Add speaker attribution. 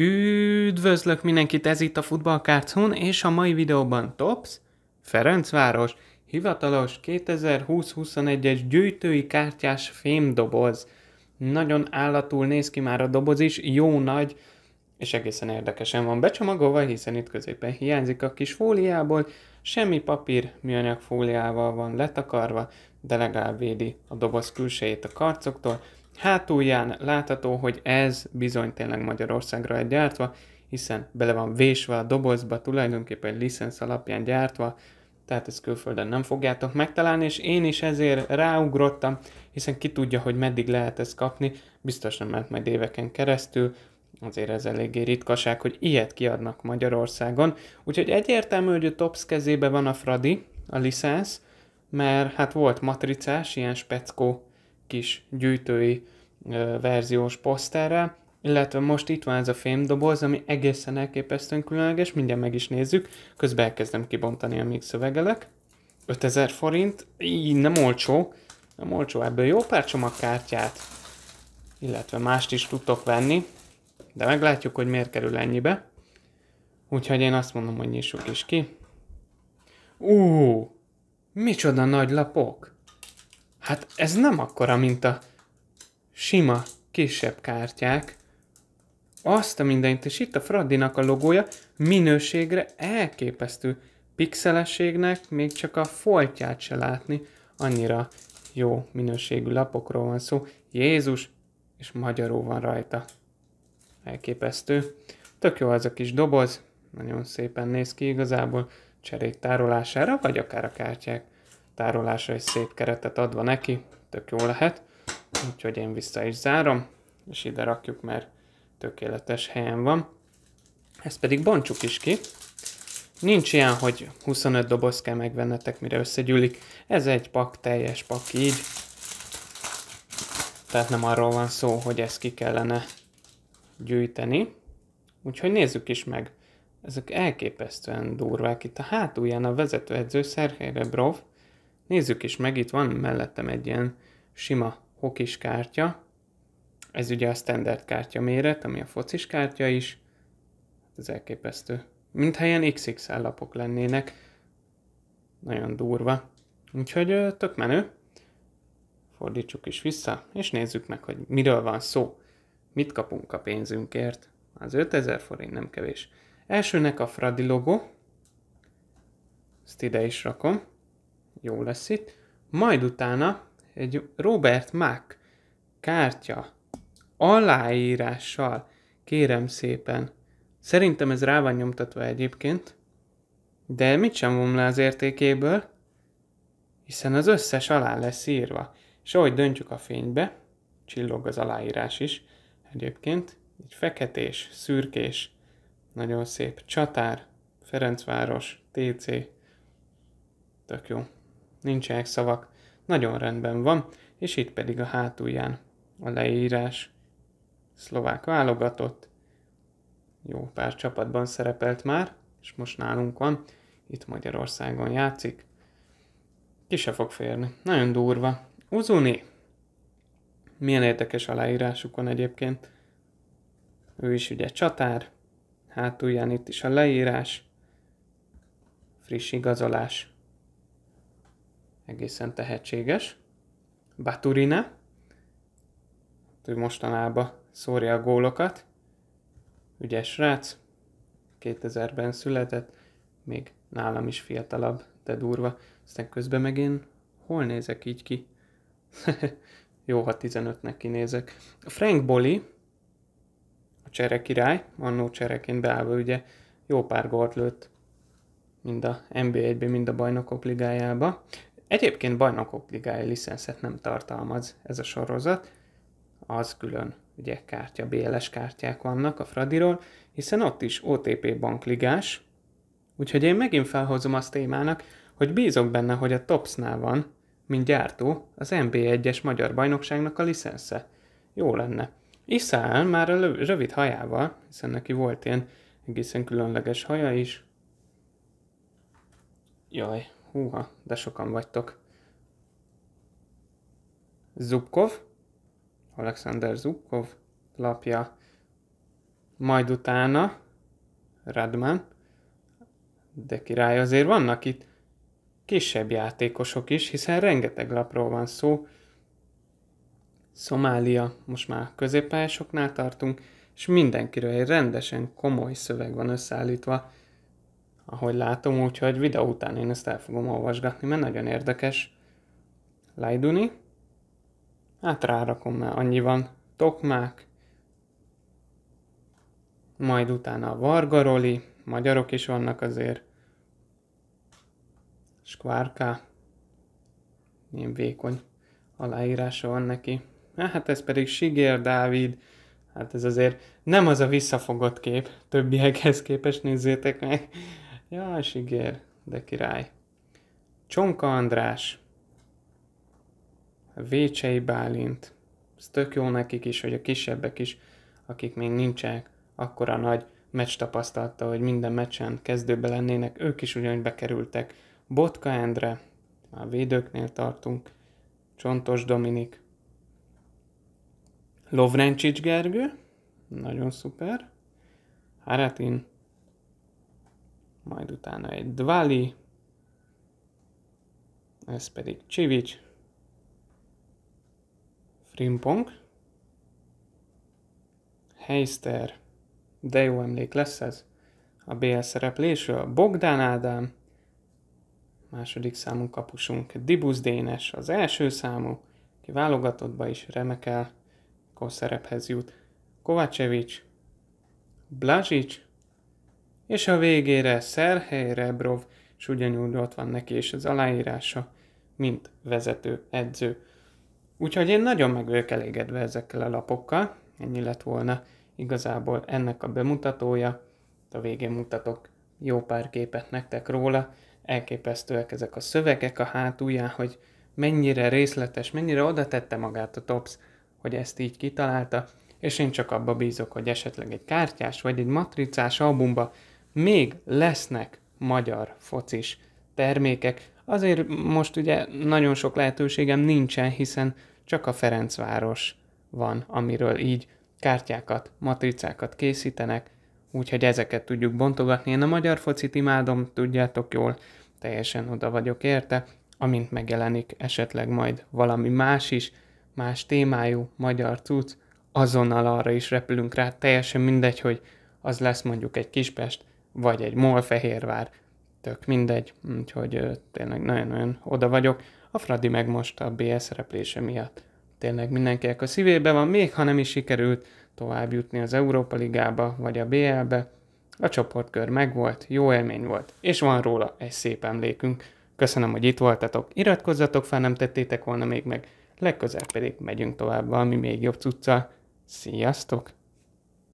Speaker 1: Üdvözlök mindenkit, ez itt a Futballkárcún, és a mai videóban TOPS, Ferencváros, hivatalos 2020-21-es gyűjtői kártyás fémdoboz. Nagyon állatul néz ki már a doboz is, jó nagy, és egészen érdekesen van becsomagolva, hiszen itt középen hiányzik a kis fóliából, semmi papír műanyag fóliával van letakarva, de legalább védi a doboz külsejét a karcoktól, Hátulján látható, hogy ez bizony tényleg Magyarországra egy gyártva, hiszen bele van vésve a dobozba, tulajdonképpen licensz alapján gyártva, tehát ezt külföldön nem fogjátok megtalálni, és én is ezért ráugrottam, hiszen ki tudja, hogy meddig lehet ezt kapni, biztos nem ment majd éveken keresztül, azért ez eléggé ritkaság, hogy ilyet kiadnak Magyarországon, úgyhogy egyértelmű, hogy a Tops kezébe van a Fradi, a licensz, mert hát volt matricás, ilyen speckó kis gyűjtői verziós poszterrel, illetve most itt van ez a fémdoboz, ami egészen elképesztően különleges, mindjárt meg is nézzük, közben elkezdem kibontani, amíg szövegelek. 5000 forint, így nem olcsó, nem olcsó, ebből jó pár csomagkártyát, illetve mást is tudtok venni, de meglátjuk, hogy miért kerül ennyibe. Úgyhogy én azt mondom, hogy nyissuk is ki. Ú, micsoda nagy lapok! Hát ez nem akkora, mint a sima, kisebb kártyák. Azt a mindent, és itt a Fradinak a logója minőségre elképesztő. Pixelességnek még csak a foltját se látni, annyira jó minőségű lapokról van szó. Jézus, és magyarul van rajta. Elképesztő. Tök jó az a kis doboz, nagyon szépen néz ki igazából cserét tárolására, vagy akár a kártyák tárolása is szép keretet adva neki, tök jó lehet. Úgyhogy én vissza is zárom, és ide rakjuk, mert tökéletes helyen van. Ezt pedig bontsuk is ki. Nincs ilyen, hogy 25 doboz kell megvennetek, mire összegyűlik. Ez egy pak, teljes pak így. Tehát nem arról van szó, hogy ezt ki kellene gyűjteni. Úgyhogy nézzük is meg. Ezek elképesztően durvák. Itt a hátulján a vezetőedző Szerhely Rebrov Nézzük is meg, itt van mellettem egy ilyen sima hokis kártya. Ez ugye a standard kártya méret, ami a focis kártya is. Hát ez elképesztő. Mintha ilyen XXL lapok lennének. Nagyon durva. Úgyhogy tök menő. Fordítsuk is vissza, és nézzük meg, hogy miről van szó. Mit kapunk a pénzünkért? Az 5000 forint nem kevés. Elsőnek a Fradi logo. Ezt ide is rakom jó lesz itt, majd utána egy Robert Mack kártya aláírással, kérem szépen. Szerintem ez rá van nyomtatva egyébként, de mit sem vom le az értékéből, hiszen az összes alá lesz írva. És ahogy döntjük a fénybe, csillog az aláírás is egyébként, egy feketés, szürkés, nagyon szép csatár, Ferencváros, TC, tök jó. Nincsenek szavak. Nagyon rendben van, és itt pedig a hátulján a leírás. Szlovák válogatott. Jó pár csapatban szerepelt már, és most nálunk van. Itt Magyarországon játszik. Ki se fog férni. Nagyon durva. Uzuni. Milyen érdekes leírásukon? egyébként. Ő is ugye csatár. Hátulján itt is a leírás. Friss igazolás egészen tehetséges. Baturina, ő mostanában szórja a gólokat. Ügyes srác, 2000-ben született, még nálam is fiatalabb, de durva. Aztán közben meg én hol nézek így ki? Jó, ha 15-nek kinézek. Frank Boli, a csere király, annó csereként beállva ugye jó pár gólt lőtt mind a NBA-be, mind a bajnokok ligájába. Egyébként bajnokok ligája licenszet nem tartalmaz ez a sorozat, az külön ugye kártya, BLS kártyák vannak a Fradiról, hiszen ott is OTP bankligás, úgyhogy én megint felhozom azt témának, hogy bízok benne, hogy a Topsnál van, mint gyártó, az NB1-es magyar bajnokságnak a licensze. Jó lenne. Iszáll már a rövid hajával, hiszen neki volt ilyen egészen különleges haja is. Jaj, Húha, de sokan vagytok. Zubkov, Alexander Zubkov lapja, majd utána Radman, de király azért vannak itt kisebb játékosok is, hiszen rengeteg lapról van szó. Szomália, most már középpályásoknál tartunk, és mindenkiről egy rendesen komoly szöveg van összeállítva, ahogy látom, úgyhogy videó után én ezt el fogom olvasgatni, mert nagyon érdekes. Lajduni? Hát rárakom, mert annyi van. Tokmák, majd utána a Vargaroli, magyarok is vannak azért, Skvárká, Milyen vékony aláírása van neki. Hát ez pedig Sigér Dávid, hát ez azért nem az a visszafogott kép, többiekhez képest nézzétek meg. Jaj, sigér, de király. Csonka András. Vécsei Bálint. Ez tök jó nekik is, hogy a kisebbek is, akik még nincsenek akkora nagy meccs tapasztalta, hogy minden meccsen kezdőbe lennének, ők is ugyanúgy bekerültek. Botka Endre, már védőknél tartunk, Csontos Dominik, Lovrencsics Gergő, nagyon szuper, Haratin, majd utána egy Dvali, ez pedig Csivics, Frimpong, Heister, de jó emlék lesz ez, a BL szereplésről, Bogdán Ádám, második számú kapusunk Dibusz Dénes, az első számú, ki válogatottba is remekel, akkor szerephez jut. Kovácsevics, Blazsics, és a végére Szerhely Rebrov, és ugyanúgy ott van neki is az aláírása, mint vezető, edző. Úgyhogy én nagyon meg vagyok elégedve ezekkel a lapokkal, ennyi lett volna igazából ennek a bemutatója. A végén mutatok jó pár képet nektek róla, elképesztőek ezek a szövegek a hátulján, hogy mennyire részletes, mennyire oda tette magát a TOPS, hogy ezt így kitalálta, és én csak abba bízok, hogy esetleg egy kártyás vagy egy matricás albumba még lesznek magyar focis termékek. Azért most ugye nagyon sok lehetőségem nincsen, hiszen csak a Ferencváros van, amiről így kártyákat, matricákat készítenek, úgyhogy ezeket tudjuk bontogatni. Én a magyar focit imádom, tudjátok jól, teljesen oda vagyok érte, amint megjelenik esetleg majd valami más is, más témájú magyar cucc, azonnal arra is repülünk rá, teljesen mindegy, hogy az lesz mondjuk egy Kispest, vagy egy Molfehérvár, tök mindegy, úgyhogy tényleg nagyon-nagyon oda vagyok. A Fradi meg most a BS szereplése miatt tényleg mindenkinek a szívébe van, még ha nem is sikerült tovább jutni az Európa Ligába vagy a BL-be, a csoportkör megvolt, jó élmény volt, és van róla egy szép emlékünk. Köszönöm, hogy itt voltatok, iratkozzatok fel, nem tettétek volna még meg, legközelebb pedig megyünk tovább valami még jobb cucca. Sziasztok!